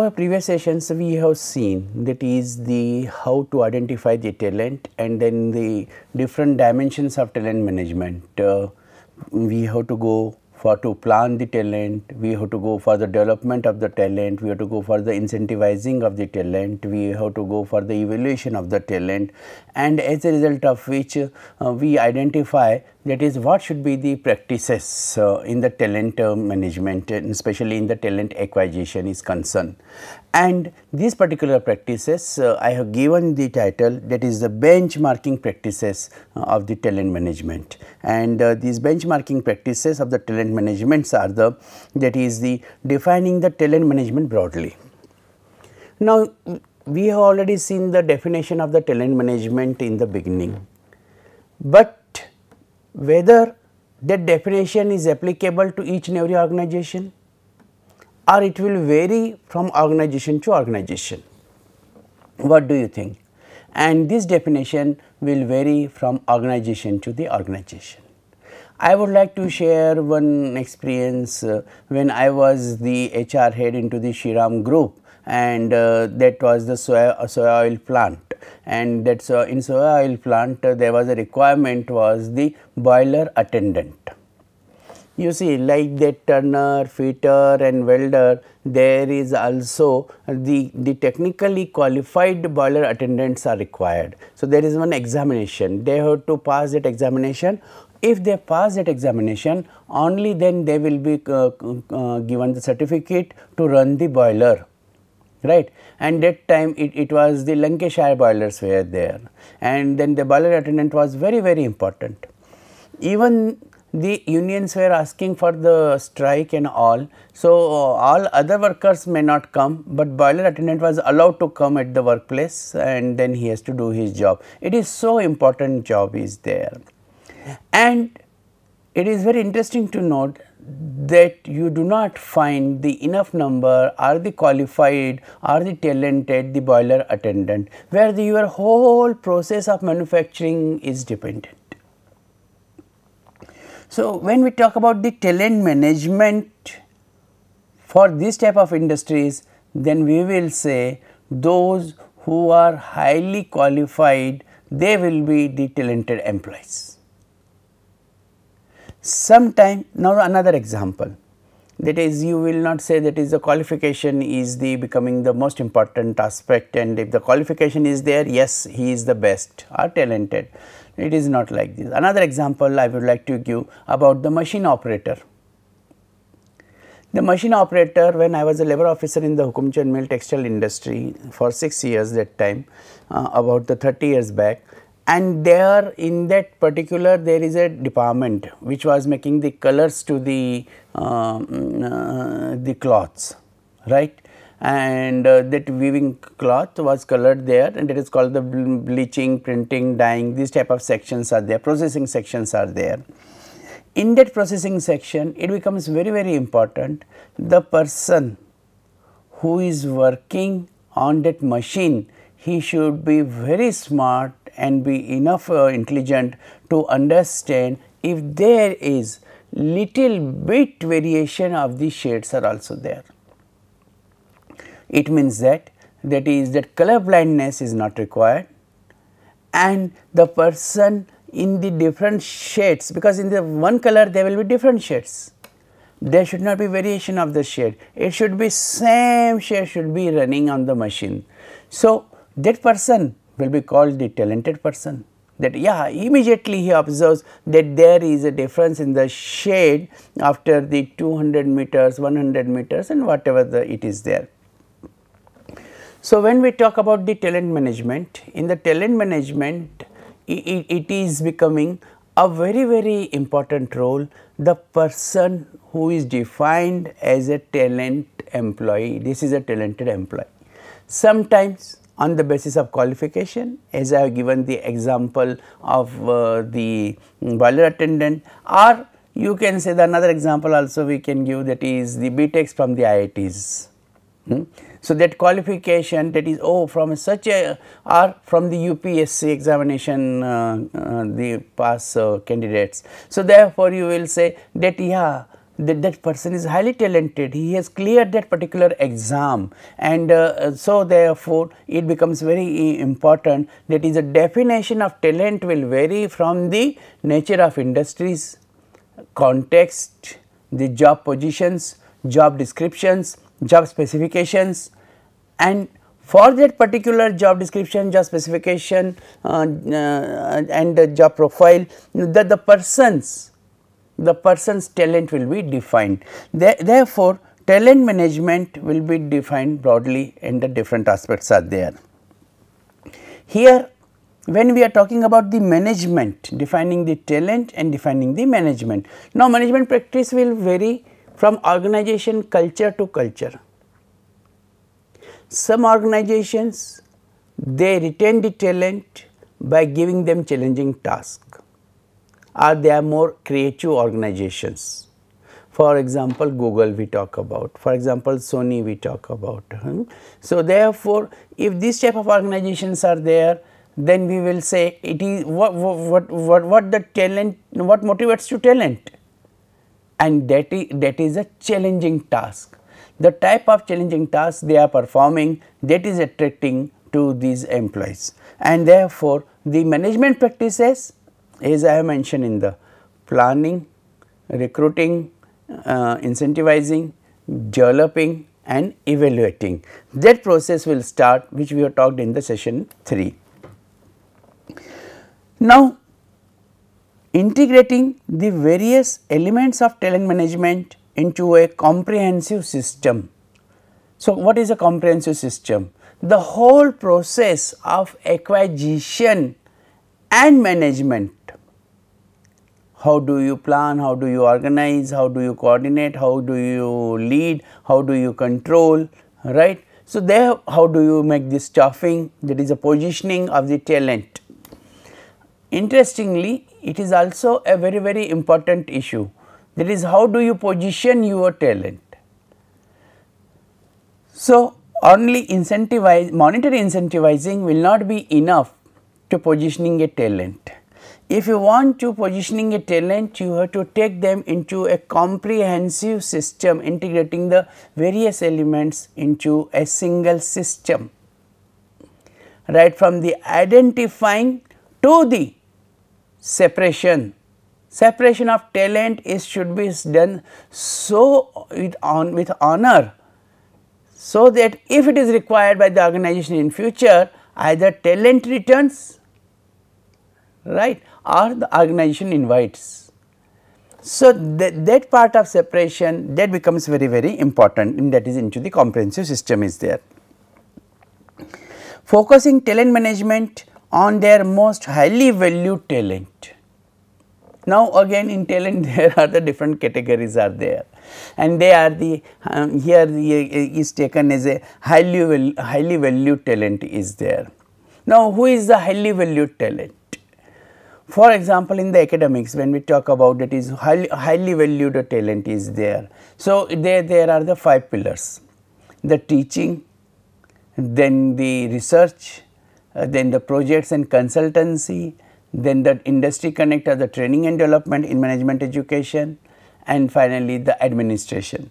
our previous sessions, we have seen that is the how to identify the talent and then the different dimensions of talent management. Uh, we have to go for to plan the talent, we have to go for the development of the talent, we have to go for the incentivizing of the talent, we have to go for the evaluation of the talent and as a result of which uh, we identify that is what should be the practices uh, in the talent uh, management especially in the talent acquisition is concerned and these particular practices uh, I have given the title that is the benchmarking practices uh, of the talent management. And uh, these benchmarking practices of the talent management are the that is the defining the talent management broadly. Now, we have already seen the definition of the talent management in the beginning, but whether that definition is applicable to each and every organization or it will vary from organization to organization. What do you think? And this definition will vary from organization to the organization. I would like to share one experience uh, when I was the HR head into the Shiram group and uh, that was the soya, uh, soya oil plant and that's in soya oil plant uh, there was a requirement was the boiler attendant you see like that turner, fitter and welder there is also the, the technically qualified boiler attendants are required. So, there is one examination they have to pass that examination if they pass that examination only then they will be uh, uh, given the certificate to run the boiler right and that time it, it was the Lancashire boilers were there and then the boiler attendant was very very important. Even the unions were asking for the strike and all. So, uh, all other workers may not come, but boiler attendant was allowed to come at the workplace and then he has to do his job. It is so important job is there. And it is very interesting to note that you do not find the enough number are the qualified are the talented the boiler attendant where the, your whole process of manufacturing is dependent. So, when we talk about the talent management for this type of industries, then we will say those who are highly qualified, they will be the talented employees. Sometime, now another example, that is, you will not say that is the qualification is the becoming the most important aspect and if the qualification is there, yes, he is the best or talented. It is not like this. Another example I would like to give about the machine operator. The machine operator when I was a labor officer in the Hukumchand mill textile industry for 6 years that time uh, about the 30 years back and there in that particular there is a department which was making the colors to the um, uh, the cloths right and uh, that weaving cloth was colored there and it is called the bleaching, printing, dyeing these type of sections are there, processing sections are there. In that processing section it becomes very very important the person who is working on that machine he should be very smart and be enough uh, intelligent to understand if there is little bit variation of the shades are also there. It means that that is that color blindness is not required and the person in the different shades because in the one color there will be different shades there should not be variation of the shade it should be same shade should be running on the machine so that person will be called the talented person that yeah immediately he observes that there is a difference in the shade after the 200 meters 100 meters and whatever the it is there so when we talk about the talent management in the talent management it, it is becoming a very very important role the person who is defined as a talent employee this is a talented employee sometimes on the basis of qualification as I have given the example of uh, the boiler attendant or you can say the another example also we can give that is the BTECs from the IITs. Hmm. So, that qualification that is oh from such a or from the UPSC examination uh, uh, the pass uh, candidates. So, therefore, you will say that yeah that that person is highly talented he has cleared that particular exam and uh, so therefore it becomes very important that is the definition of talent will vary from the nature of industries context the job positions job descriptions job specifications and for that particular job description, job specification uh, uh, and job profile that the persons the person's talent will be defined. therefore, talent management will be defined broadly and the different aspects are there. Here when we are talking about the management, defining the talent and defining the management. Now, management practice will vary from organization culture to culture. Some organizations they retain the talent by giving them challenging tasks or they are more creative organizations. For example, Google we talk about, for example, Sony we talk about. Hmm? So, therefore, if these type of organizations are there, then we will say it is what, what, what, what the talent, what motivates to talent and that is, that is a challenging task. The type of challenging task they are performing that is attracting to these employees and therefore, the management practices as I have mentioned in the planning, recruiting, uh, incentivizing, developing and evaluating. That process will start which we have talked in the session 3. Now, integrating the various elements of talent management into a comprehensive system. So, what is a comprehensive system? The whole process of acquisition and management how do you plan, how do you organize, how do you coordinate, how do you lead, how do you control, right. So, there how do you make this staffing that is a positioning of the talent. Interestingly, it is also a very very important issue that is how do you position your talent. So, only incentivize monetary incentivizing will not be enough to positioning a talent. If you want to positioning a talent, you have to take them into a comprehensive system integrating the various elements into a single system. Right from the identifying to the separation. Separation of talent is should be done so with, on, with honor, so that if it is required by the organization in future, either talent returns right or the organization invites. So, that, that part of separation that becomes very very important and that is into the comprehensive system is there. Focusing talent management on their most highly valued talent. Now again in talent there are the different categories are there and they are the um, here the, uh, is taken as a highly, highly valued talent is there. Now who is the highly valued talent? For example, in the academics, when we talk about it is highly, highly valued talent is there. So, there, there are the five pillars, the teaching, then the research, uh, then the projects and consultancy, then the industry connect or the training and development in management education, and finally the administration.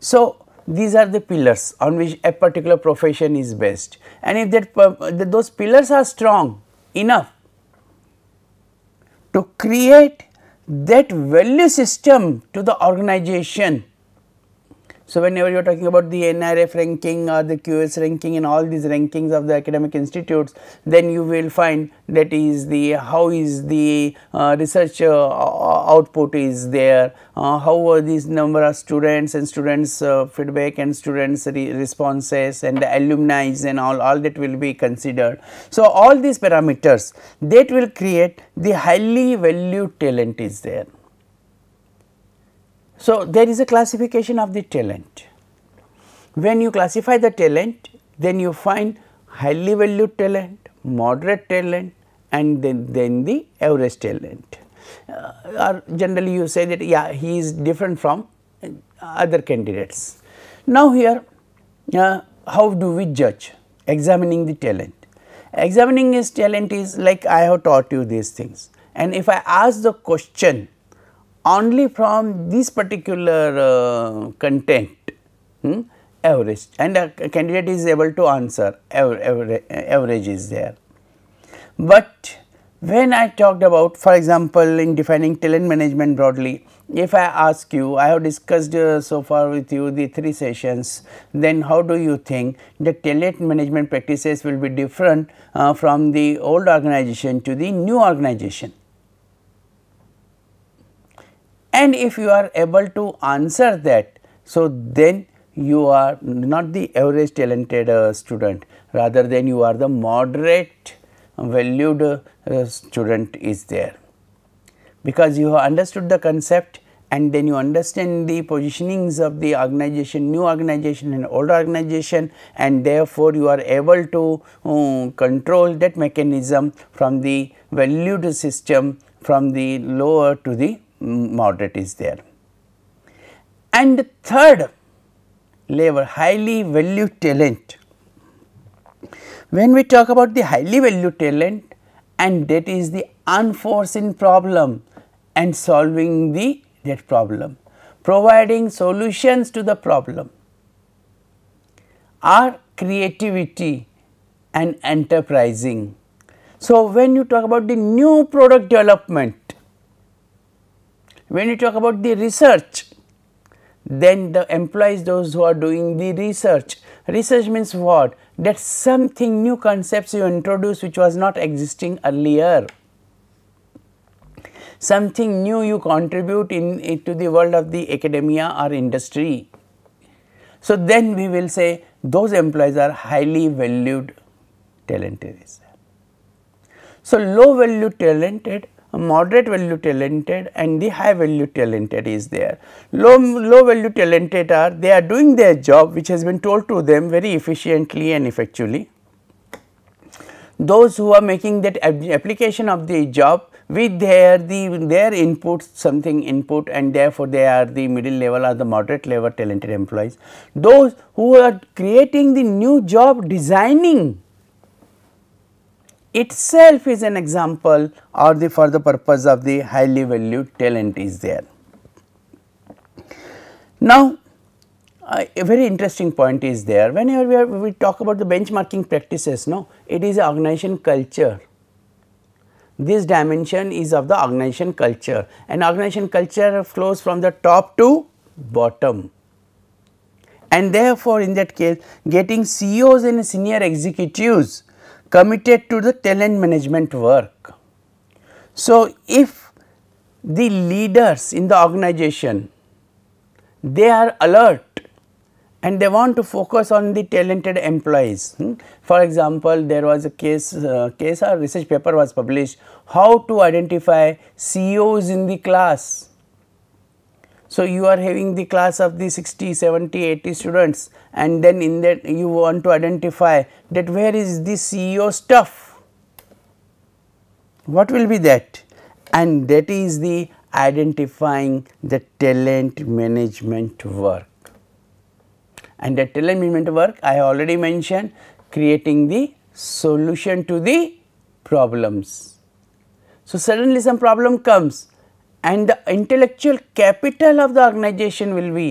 So, these are the pillars on which a particular profession is based and if that uh, those pillars are strong enough to create that value system to the organization so whenever you're talking about the NRF ranking or the QS ranking and all these rankings of the academic institutes, then you will find that is the how is the uh, research uh, output is there, uh, how are these number of students and students uh, feedback and students re responses and the alumni and all, all that will be considered. So all these parameters that will create the highly valued talent is there. So, there is a classification of the talent. When you classify the talent, then you find highly valued talent, moderate talent and then, then the average talent. Uh, or generally you say that yeah he is different from other candidates. Now, here uh, how do we judge examining the talent? Examining his talent is like I have taught you these things and if I ask the question only from this particular uh, content hmm, average and a candidate is able to answer aver, aver, average is there. But when I talked about for example, in defining talent management broadly, if I ask you I have discussed uh, so far with you the three sessions then how do you think the talent management practices will be different uh, from the old organization to the new organization. And if you are able to answer that, so then you are not the average talented uh, student, rather than you are the moderate valued uh, student is there. Because you have understood the concept and then you understand the positionings of the organization, new organization and old organization and therefore, you are able to um, control that mechanism from the valued system from the lower to the moderate is there. And third level highly valued talent. When we talk about the highly valued talent and that is the unforeseen problem and solving the that problem, providing solutions to the problem. Our creativity and enterprising. So, when you talk about the new product development, when you talk about the research, then the employees those who are doing the research. Research means what? That something new concepts you introduce which was not existing earlier. Something new you contribute in, into eh, the world of the academia or industry. So, then we will say those employees are highly valued talented. So, low value talented moderate value talented and the high value talented is there. Low, low value talented are they are doing their job which has been told to them very efficiently and effectively. Those who are making that application of the job with their the their input something input and therefore they are the middle level or the moderate level talented employees. Those who are creating the new job designing itself is an example or the for the purpose of the highly valued talent is there. Now, uh, a very interesting point is there whenever we, are, we talk about the benchmarking practices no it is organization culture this dimension is of the organization culture and organization culture flows from the top to bottom and therefore in that case getting ceos and senior executives committed to the talent management work. So, if the leaders in the organization they are alert and they want to focus on the talented employees. Hmm? For example, there was a case, uh, case or research paper was published how to identify CEOs in the class so, you are having the class of the 60, 70, 80 students and then in that you want to identify that where is the CEO stuff, what will be that and that is the identifying the talent management work. And the talent management work I already mentioned creating the solution to the problems. So, suddenly some problem comes and the intellectual capital of the organization will be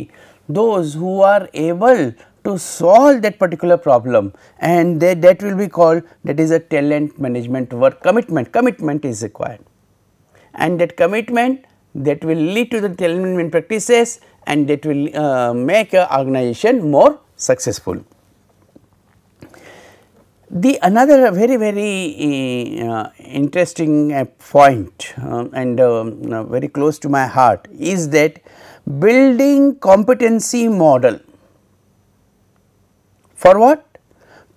those who are able to solve that particular problem and they, that will be called that is a talent management work commitment, commitment is required. And that commitment that will lead to the talent management practices and that will uh, make a organization more successful. The another very very uh, interesting uh, point, uh, and um, very close to my heart is that building competency model for what?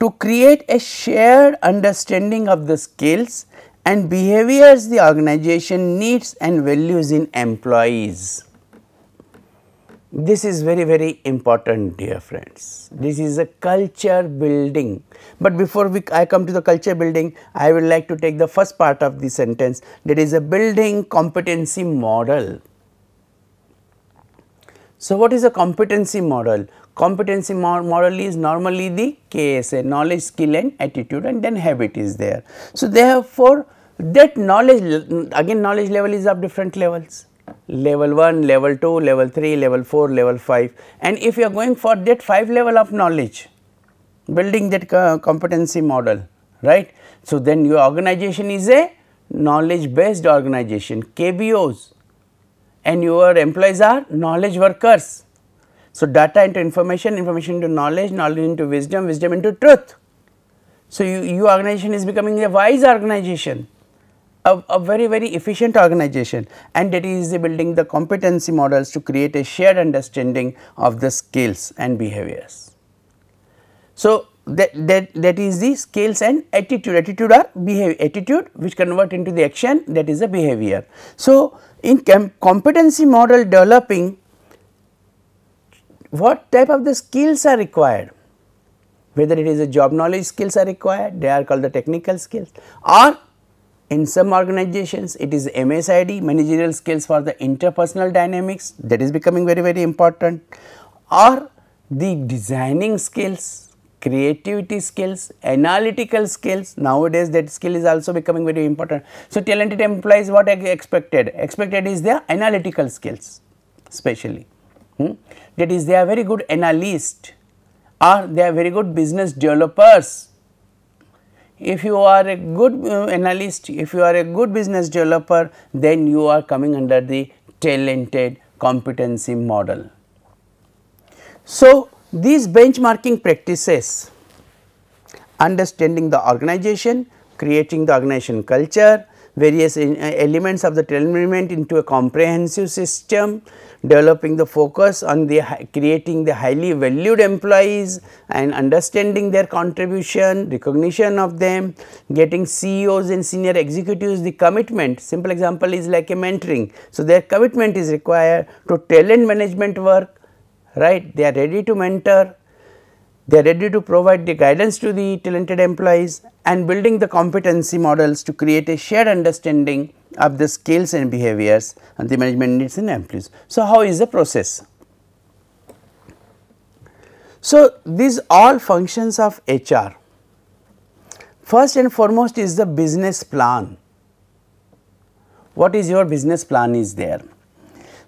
To create a shared understanding of the skills and behaviors the organization needs and values in employees. This is very, very important dear friends. This is a culture building. But before we, I come to the culture building, I would like to take the first part of the sentence There is a building competency model. So, what is a competency model? Competency model is normally the KSA knowledge, skill and attitude and then habit is there. So, therefore, that knowledge again knowledge level is of different levels level 1, level 2, level 3, level 4, level 5 and if you are going for that 5 level of knowledge, building that competency model, right. So, then your organization is a knowledge based organization KBOs and your employees are knowledge workers. So, data into information, information into knowledge, knowledge into wisdom, wisdom into truth. So, you, your organization is becoming a wise organization a, a, very very efficient organization and that is building the competency models to create a shared understanding of the skills and behaviors. So, that, that, that is the skills and attitude, attitude or behavior, attitude which convert into the action that is the behavior. So, in com competency model developing what type of the skills are required whether it is a job knowledge skills are required they are called the technical skills or in some organizations, it is MSID, managerial skills for the interpersonal dynamics that is becoming very, very important or the designing skills, creativity skills, analytical skills. Nowadays, that skill is also becoming very important. So, talented implies what expected? Expected is their analytical skills, especially. Hmm? That is, they are very good analyst or they are very good business developers if you are a good uh, analyst, if you are a good business developer, then you are coming under the talented competency model. So, these benchmarking practices, understanding the organization, creating the organization culture, various in, uh, elements of the management into a comprehensive system, developing the focus on the creating the highly valued employees and understanding their contribution, recognition of them, getting CEOs and senior executives the commitment. Simple example is like a mentoring. So, their commitment is required to talent management work, right? They are ready to mentor they are ready to provide the guidance to the talented employees and building the competency models to create a shared understanding of the skills and behaviors and the management needs in employees. So, how is the process? So, these all functions of HR. First and foremost is the business plan. What is your business plan is there?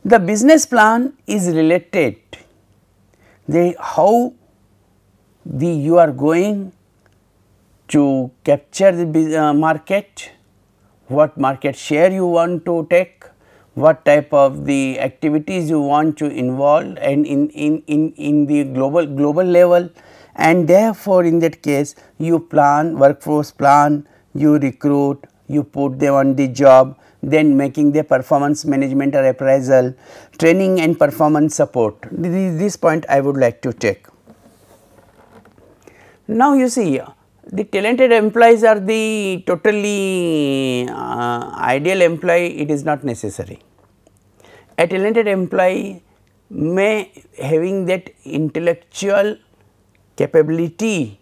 The business plan is related the how the you are going to capture the uh, market, what market share you want to take, what type of the activities you want to involve and in, in, in, in the global global level and therefore, in that case you plan workforce plan, you recruit, you put them on the job, then making the performance management or appraisal, training and performance support. This, this point I would like to take. Now, you see uh, the talented employees are the totally uh, ideal employee, it is not necessary. A talented employee may having that intellectual capability,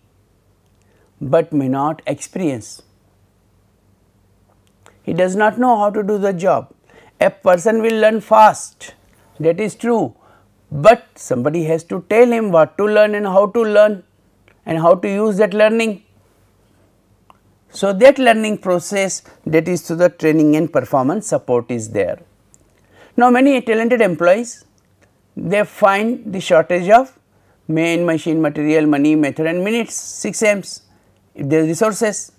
but may not experience. He does not know how to do the job. A person will learn fast, that is true, but somebody has to tell him what to learn and how to learn and how to use that learning. So, that learning process that is through the training and performance support is there. Now, many talented employees they find the shortage of man, machine, material, money, method and minutes 6 M's if there is resources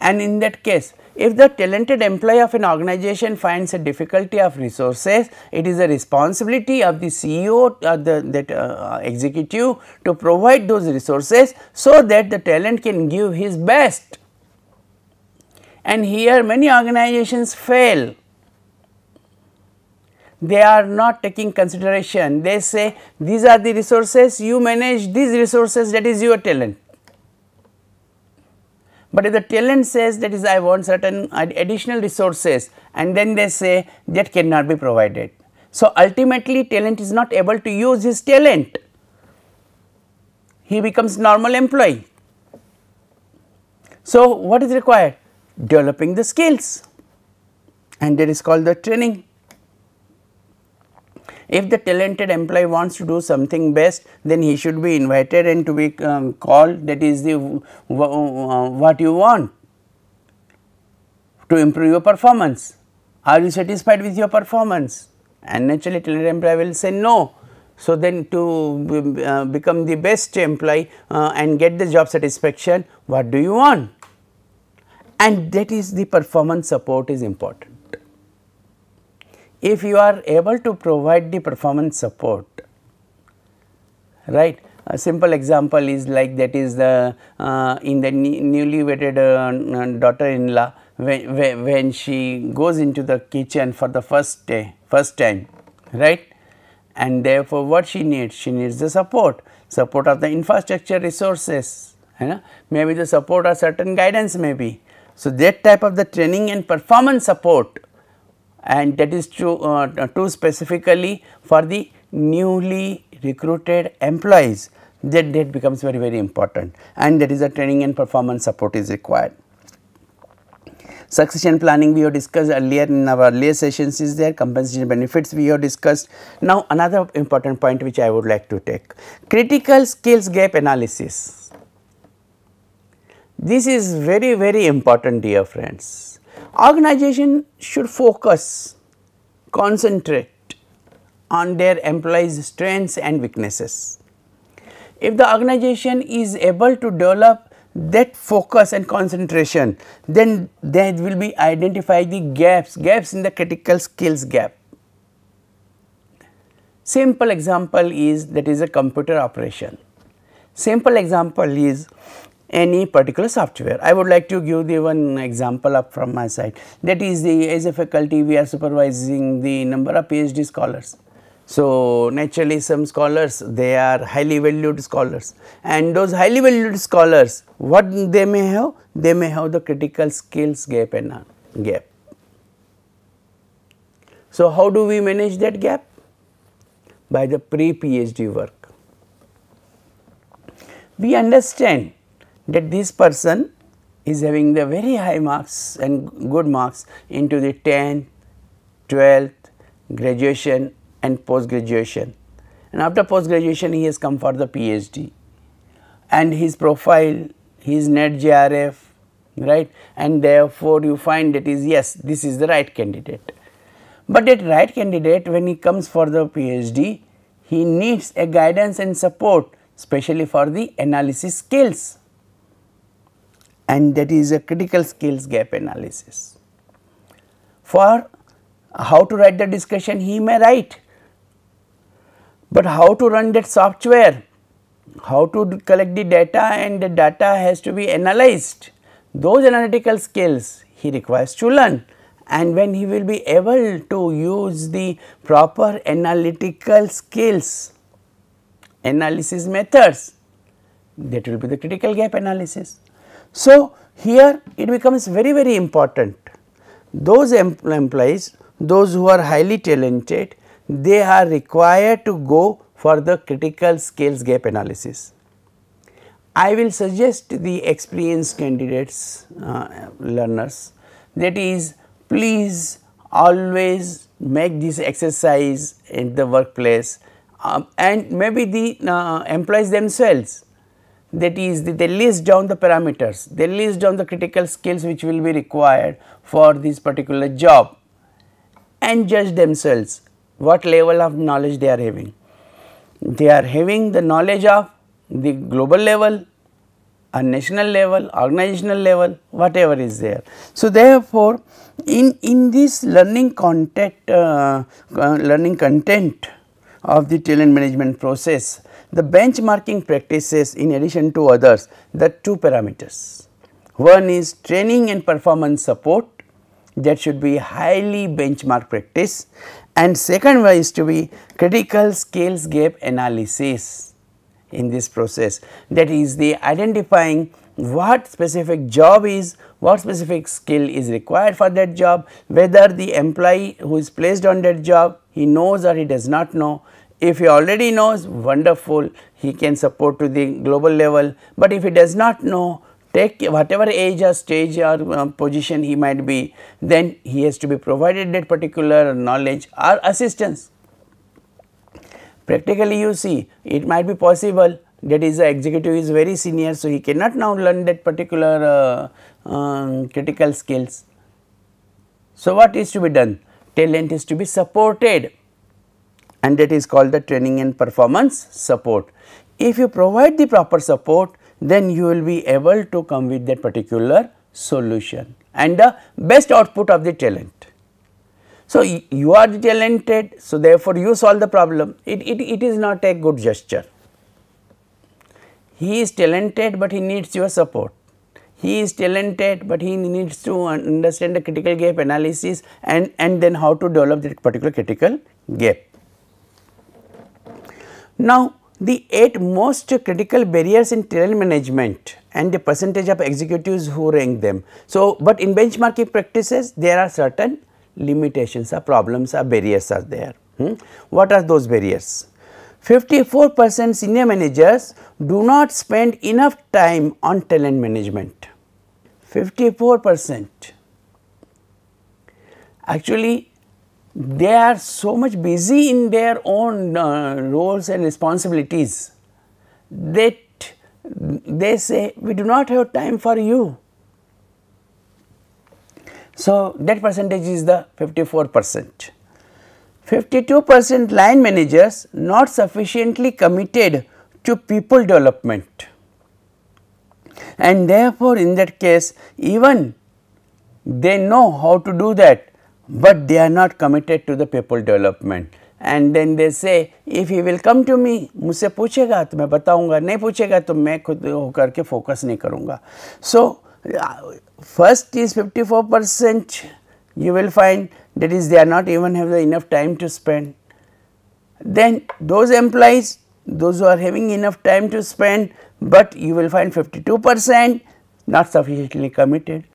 and in that case if the talented employee of an organization finds a difficulty of resources, it is a responsibility of the CEO or uh, the that, uh, executive to provide those resources so that the talent can give his best. And here many organizations fail. They are not taking consideration. They say these are the resources, you manage these resources that is your talent. But if the talent says that is I want certain additional resources and then they say that cannot be provided. So, ultimately talent is not able to use his talent, he becomes normal employee. So, what is required? Developing the skills and that is called the training. If the talented employee wants to do something best, then he should be invited and to be um, called that is the uh, what you want to improve your performance. Are you satisfied with your performance? And naturally talented employee will say no. So, then to uh, become the best employee uh, and get the job satisfaction, what do you want? And that is the performance support is important if you are able to provide the performance support, right. A simple example is like that is the uh, in the newly wedded uh, daughter-in-law when, when, she goes into the kitchen for the first day, first time, right. And therefore, what she needs? She needs the support, support of the infrastructure resources, you know, maybe the support or certain guidance maybe. So, that type of the training and performance support and that is true, uh, true specifically for the newly recruited employees that that becomes very very important and that is a training and performance support is required. Succession planning we have discussed earlier in our earlier sessions is there, compensation benefits we have discussed. Now another important point which I would like to take, critical skills gap analysis. This is very very important dear friends. Organization should focus, concentrate on their employees strengths and weaknesses. If the organization is able to develop that focus and concentration, then they will be identify the gaps, gaps in the critical skills gap. Simple example is that is a computer operation. Simple example is any particular software. I would like to give the one example up from my side that is the as a faculty we are supervising the number of PhD scholars. So, naturally some scholars they are highly valued scholars and those highly valued scholars what they may have they may have the critical skills gap and uh, gap. So, how do we manage that gap? By the pre PhD work. We understand that this person is having the very high marks and good marks into the 10th, 12th, graduation and post graduation. And after post graduation, he has come for the PhD and his profile, his net JRF, right? And therefore, you find that is yes, this is the right candidate. But that right candidate, when he comes for the PhD, he needs a guidance and support, especially for the analysis skills and that is a critical skills gap analysis. For how to write the discussion he may write, but how to run that software, how to collect the data and the data has to be analyzed. Those analytical skills he requires to learn and when he will be able to use the proper analytical skills, analysis methods, that will be the critical gap analysis. So, here it becomes very very important those employees those who are highly talented they are required to go for the critical skills gap analysis. I will suggest the experienced candidates uh, learners that is please always make this exercise in the workplace um, and maybe the uh, employees themselves that is the, they list down the parameters, they list down the critical skills which will be required for this particular job and judge themselves what level of knowledge they are having. They are having the knowledge of the global level, a national level, organizational level, whatever is there. So, therefore, in, in this learning content, uh, uh, learning content of the talent management process, the benchmarking practices in addition to others the two parameters. One is training and performance support that should be highly benchmark practice and second one is to be critical skills gap analysis in this process that is the identifying what specific job is, what specific skill is required for that job, whether the employee who is placed on that job he knows or he does not know if he already knows wonderful he can support to the global level, but if he does not know take whatever age or stage or uh, position he might be then he has to be provided that particular knowledge or assistance. Practically you see it might be possible that is the executive is very senior so he cannot now learn that particular uh, um, critical skills. So, what is to be done? Talent is to be supported and that is called the training and performance support. If you provide the proper support, then you will be able to come with that particular solution and the best output of the talent. So, you are the talented, so therefore, you solve the problem, it, it, it is not a good gesture. He is talented, but he needs your support. He is talented, but he needs to understand the critical gap analysis and, and then how to develop that particular critical gap. Now, the 8 most critical barriers in talent management and the percentage of executives who rank them. So, but in benchmarking practices there are certain limitations or problems or barriers are there. Hmm? What are those barriers? 54 percent senior managers do not spend enough time on talent management. 54 percent. Actually they are so much busy in their own uh, roles and responsibilities that they say, we do not have time for you. So, that percentage is the 54 percent. 52 percent line managers not sufficiently committed to people development and therefore, in that case even they know how to do that but they are not committed to the people development. then they say, if he will come to me, मुझसे पूछेगा तो मैं बताऊंगा नहीं पूछेगा तो मैं खुद होकर के फोकस नहीं करूंगा So uh, first is 54 percent. you will find that is they are not even have the enough time to spend. Then those employees, those who are having enough time to spend, but you will find 52 percent not sufficiently committed.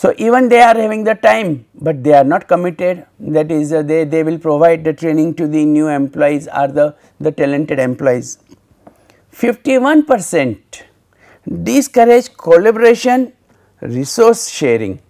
So, even they are having the time, but they are not committed that is uh, they, they will provide the training to the new employees or the, the talented employees. 51 percent discourage collaboration resource sharing.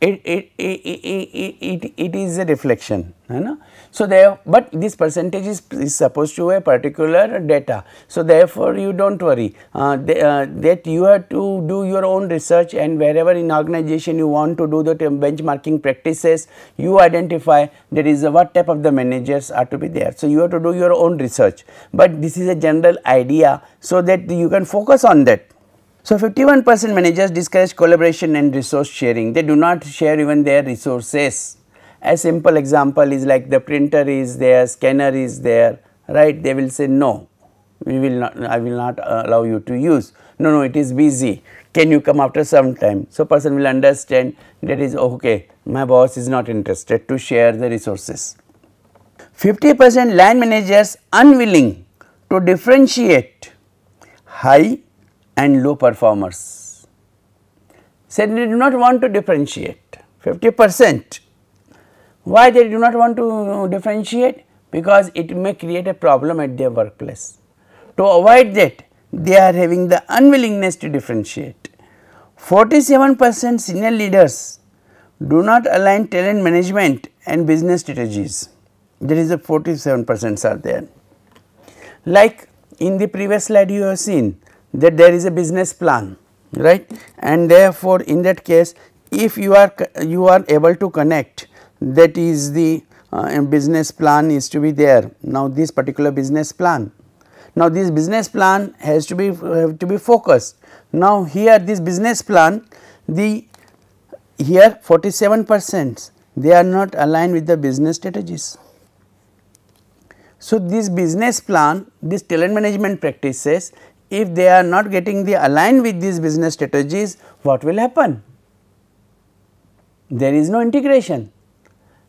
It, it, it, it, it, it is a reflection. You know? So, there but this percentage is, is supposed to a particular data. So, therefore, you do not worry uh, they, uh, that you have to do your own research and wherever in organization you want to do the benchmarking practices you identify there is a what type of the managers are to be there. So, you have to do your own research, but this is a general idea so that you can focus on that. So, 51 percent managers discourage collaboration and resource sharing, they do not share even their resources a simple example is like the printer is there, scanner is there, right? They will say no, we will not, I will not uh, allow you to use. No, no, it is busy. Can you come after some time? So, person will understand that is okay, my boss is not interested to share the resources. 50 percent line managers unwilling to differentiate high and low performers. Said so, they do not want to differentiate 50 percent why they do not want to differentiate? Because it may create a problem at their workplace. To avoid that, they are having the unwillingness to differentiate. 47 percent senior leaders do not align talent management and business strategies. There is a 47 percent are there. Like in the previous slide you have seen that there is a business plan right and therefore in that case if you are you are able to connect that is the uh, business plan is to be there. Now, this particular business plan. Now, this business plan has to be have to be focused. Now, here this business plan the here 47 percent they are not aligned with the business strategies. So, this business plan this talent management practices if they are not getting the aligned with these business strategies what will happen? There is no integration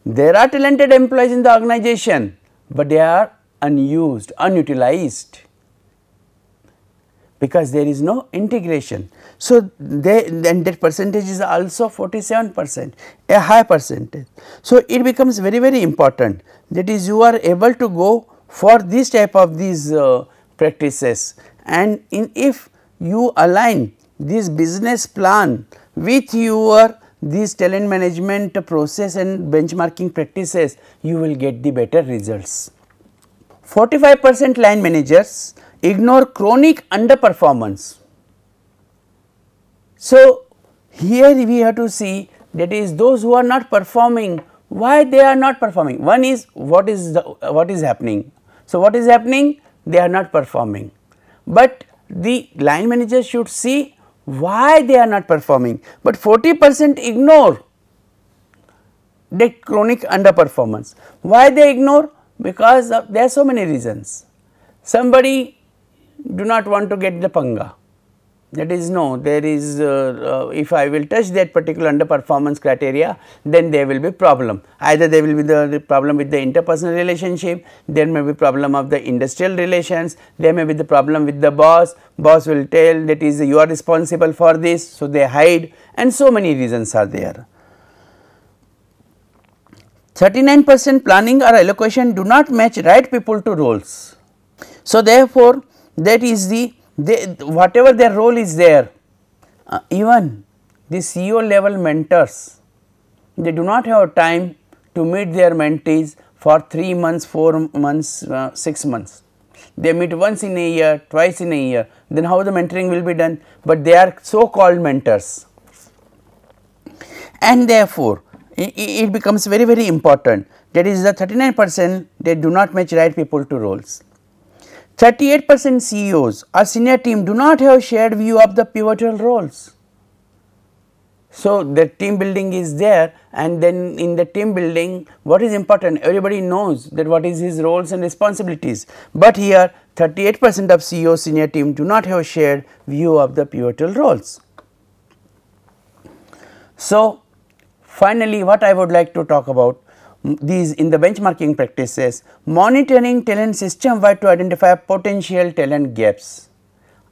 there are talented employees in the organization, but they are unused, unutilized because there is no integration. So, they, then that percentage is also 47 percent, a high percentage. So, it becomes very very important that is you are able to go for this type of these uh, practices and in if you align this business plan with your these talent management process and benchmarking practices, you will get the better results. 45 percent line managers ignore chronic underperformance. So, here we have to see that is those who are not performing, why they are not performing? One is what is the, what is happening. So, what is happening? They are not performing, but the line manager should see why they are not performing, but 40 percent ignore the chronic underperformance. Why they ignore? Because there are so many reasons. Somebody do not want to get the panga, that is no, there is uh, uh, if I will touch that particular underperformance criteria, then there will be problem. Either there will be the, the, problem with the interpersonal relationship, there may be problem of the industrial relations, there may be the problem with the boss, boss will tell that is you are responsible for this, so they hide and so many reasons are there. 39 percent planning or allocation do not match right people to roles. So, therefore, that is the they whatever their role is there uh, even the CEO level mentors they do not have time to meet their mentees for 3 months, 4 months, uh, 6 months. They meet once in a year, twice in a year, then how the mentoring will be done, but they are so called mentors. And therefore, it, it becomes very, very important that is the 39 percent they do not match right people to roles. 38% CEOs or senior team do not have shared view of the pivotal roles. So, the team building is there and then in the team building what is important everybody knows that what is his roles and responsibilities. But here 38 percent of CEO senior team do not have shared view of the pivotal roles. So, finally, what I would like to talk about these in the benchmarking practices, monitoring talent system wide to identify potential talent gaps.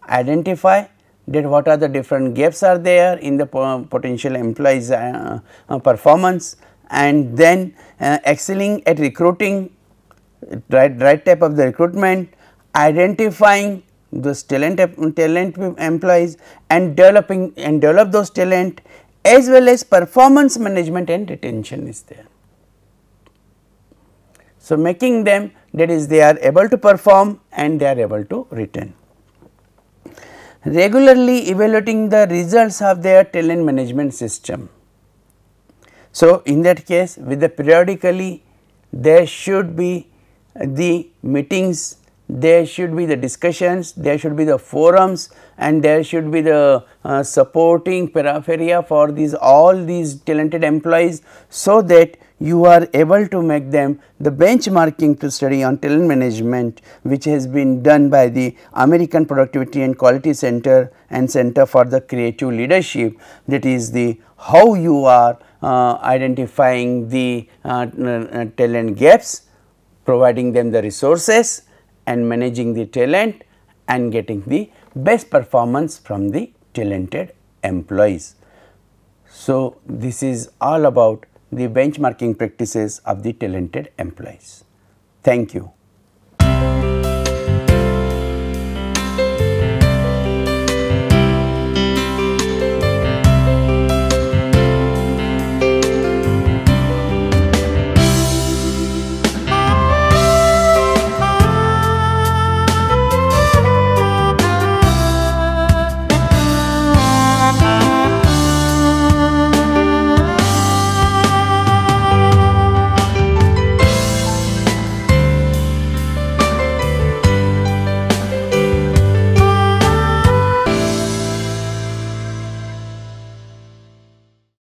Identify that what are the different gaps are there in the potential employees uh, uh, performance and then uh, excelling at recruiting right, right type of the recruitment, identifying those talent talent employees and developing and develop those talent as well as performance management and retention is there. So, making them that is they are able to perform and they are able to retain. Regularly evaluating the results of their talent management system. So, in that case with the periodically there should be the meetings, there should be the discussions, there should be the forums and there should be the uh, supporting periphery for these all these talented employees. So, that you are able to make them the benchmarking to study on talent management which has been done by the American Productivity and Quality Center and Center for the Creative Leadership that is the how you are uh, identifying the uh, uh talent gaps, providing them the resources and managing the talent and getting the best performance from the talented employees. So, this is all about the benchmarking practices of the talented employees. Thank you.